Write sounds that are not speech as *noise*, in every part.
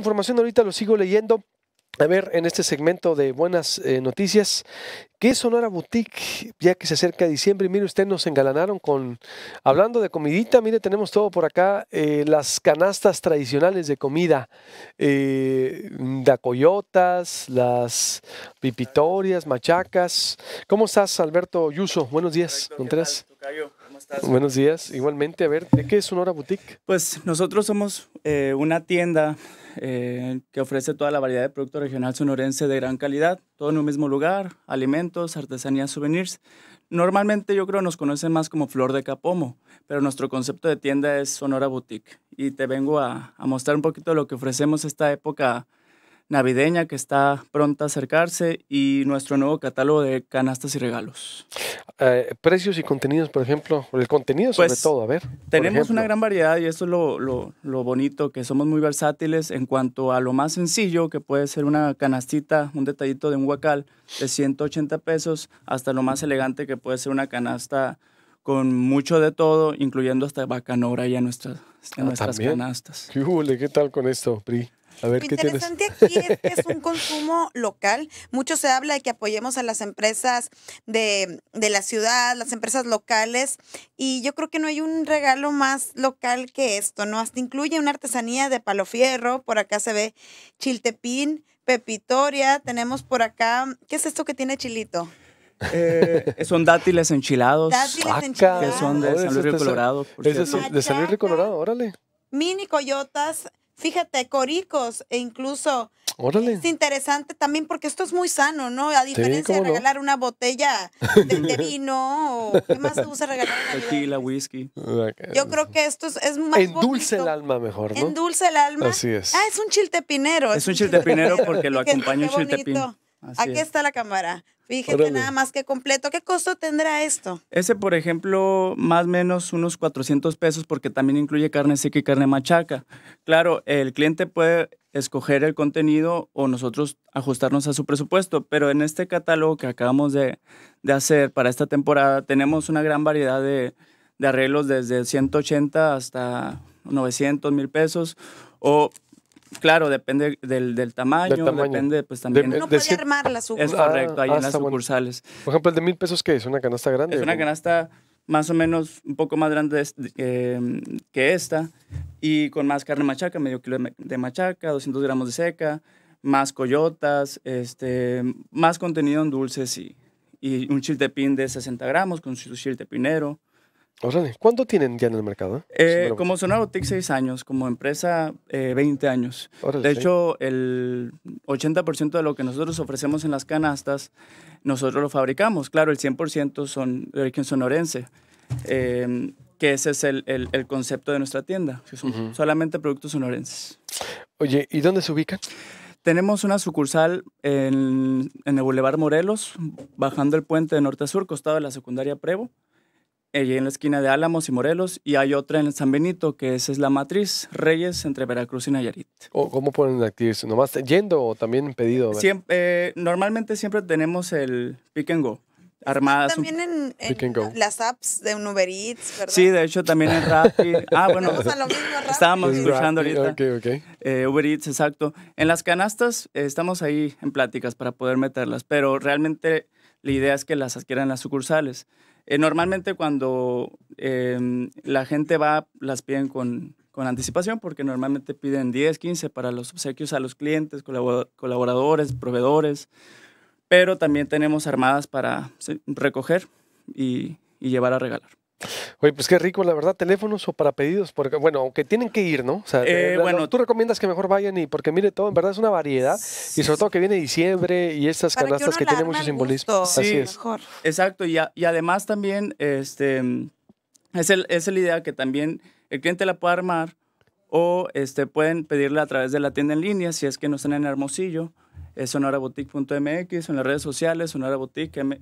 información ahorita lo sigo leyendo. A ver, en este segmento de buenas eh, noticias, ¿qué Sonora Boutique? Ya que se acerca diciembre, mire usted, nos engalanaron con, hablando de comidita, mire, tenemos todo por acá, eh, las canastas tradicionales de comida, eh, coyotas las pipitorias, machacas. ¿Cómo estás, Alberto Yuso? Buenos días, Contreras. Buenos días. Igualmente, a ver, ¿de qué es Sonora Boutique? Pues nosotros somos eh, una tienda eh, que ofrece toda la variedad de productos regional sonorense de gran calidad, todo en un mismo lugar, alimentos, artesanías, souvenirs. Normalmente yo creo nos conocen más como Flor de Capomo, pero nuestro concepto de tienda es Sonora Boutique y te vengo a, a mostrar un poquito lo que ofrecemos esta época navideña que está pronta a acercarse y nuestro nuevo catálogo de canastas y regalos. Eh, precios y contenidos, por ejemplo, el contenido sobre pues, todo, a ver. Tenemos una gran variedad y esto es lo, lo, lo, bonito, que somos muy versátiles en cuanto a lo más sencillo, que puede ser una canastita, un detallito de un huacal de 180 pesos, hasta lo más elegante que puede ser una canasta con mucho de todo, incluyendo hasta bacanora y a nuestras canastas. ¿Qué, ¿Qué tal con esto, Pri? Lo interesante aquí es que es un *laughs* consumo local. Mucho se habla de que apoyemos a las empresas de, la ciudad, las empresas locales, y yo creo que no hay un regalo más local que esto, ¿no? Hasta incluye una artesanía de palo fierro, por acá se ve chiltepín, pepitoria, tenemos por acá, ¿qué es esto que tiene chilito? Eh, *laughs* son dátiles enchilados. Dátiles enchilados. Que son de oh, San Luis Colorado. de, San Luis Colorado, órale. Mini coyotas, fíjate, coricos e incluso... Órale. Es interesante también porque esto es muy sano, ¿no? A diferencia de regalar una botella *laughs* de, vino o qué más te gusta regalar. Tequila, *laughs* pues whisky. Yo creo que esto es, es más Endulce dulce el alma mejor, ¿no? Endulce el alma. Así es. Ah, es un chiltepinero. Es un chiltepinero porque lo *laughs* acompaña un chiltepín. Aquí está la cámara. Fíjate nada más que completo. ¿Qué costo tendrá esto? Ese, por ejemplo, más o menos unos 400 pesos porque también incluye carne seca y carne machaca. Claro, el cliente puede escoger el contenido o nosotros ajustarnos a su presupuesto, pero en este catálogo que acabamos de, hacer para esta temporada tenemos una gran variedad de, arreglos desde 180 hasta 900 mil pesos o Claro, depende del, tamaño, depende pues también. De, eh, puede armar Es correcto, en ah, las sucursales. Por ejemplo, el de mil pesos, ¿qué es? ¿Una canasta grande? Es una canasta más o menos un poco más grande eh, que esta y con más carne machaca, medio kilo de machaca, 200 gramos de seca, más coyotas, este, más contenido en dulces y, y un chiltepín de 60 gramos con su chiltepinero. Órale, ¿cuánto tienen ya en el mercado? Eh, como Sonora Boutique, 6 años. Como empresa, 20 eh, años. de hecho, el 80% de lo que nosotros ofrecemos en las canastas, nosotros lo fabricamos. Claro, el 100% son de origen sonorense. Em, que ese es el, concepto de nuestra tienda, solamente productos sonorenses. Oye, ¿y dónde se ubican? Tenemos una sucursal en, en el Boulevard Morelos, bajando el puente de norte a sur, costado de la secundaria Prevo. Eh, en la esquina de Álamos y Morelos, y hay otra en San Benito, que esa es la matriz, Reyes, entre Veracruz y Nayarit. ¿Cómo pueden adquirirse? ¿Nomás yendo o también pedido? Eh, normalmente siempre tenemos el pick and go. Armadas. También en, las apps de Uber Eats, Sí, de hecho también en Rappi. *laughs* Ah, bueno, estábamos escuchando ahorita. Eh, Uber Eats, exacto. En las canastas estamos ahí en pláticas para poder meterlas, pero realmente la idea es que las adquieran las sucursales. Eh, normalmente cuando em, la gente va, las piden con, anticipación porque normalmente piden 10, 15 para los obsequios a los clientes, colaboradores, proveedores, pero también tenemos armadas para recoger y llevar a regalar. Oye, pues qué rico, la verdad, teléfonos o para pedidos, porque bueno, aunque tienen que ir, ¿no? O sea, eh, bueno, tú recomiendas que mejor vayan y porque mire todo, en verdad es una variedad y sobre todo que viene diciembre y estas canastas que, tienen mucho simbolismo. Así es. Exacto, y, además también este es el es la idea que también el cliente la pueda armar o este pueden pedirla a través de la tienda en línea si es que no están en Hermosillo es sonoraboutique.mx, en las redes sociales, Sonora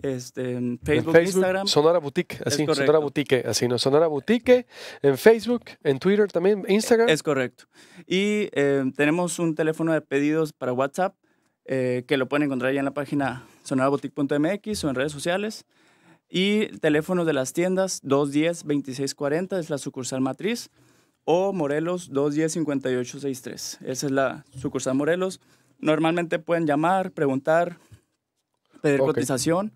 este, en Facebook, Instagram. Sonora así, Sonora Boutique, así, ¿no? Sonora en Facebook, en Twitter también, Instagram. Es correcto. Y eh, tenemos un teléfono de pedidos para WhatsApp, eh, que lo pueden encontrar ya en la página sonoraboutique.mx o en redes sociales. Y teléfonos teléfono de las tiendas, 210-2640, es la sucursal matriz o Morelos 210-5863. Esa es la sucursal Morelos. Normalmente pueden llamar, preguntar, pedir cotización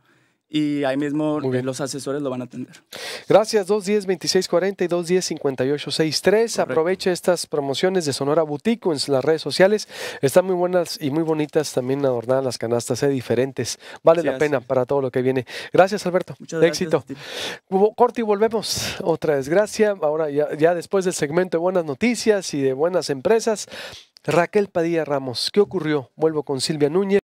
y ahí mismo eh, los asesores lo van a atender. Gracias, 210-2640 y 210-5863. Aproveche estas promociones de Sonora Boutique en las redes sociales. Están muy buenas y muy bonitas también adornadas las canastas, de eh, diferentes. Vale la pena para todo lo que viene. Gracias, Alberto. Muchas gracias éxito. Corti, volvemos. Otra desgracia. Ahora ya, ya después del segmento de buenas noticias y de buenas empresas. Raquel Padilla Ramos, ¿qué ocurrió? Vuelvo con Silvia Núñez.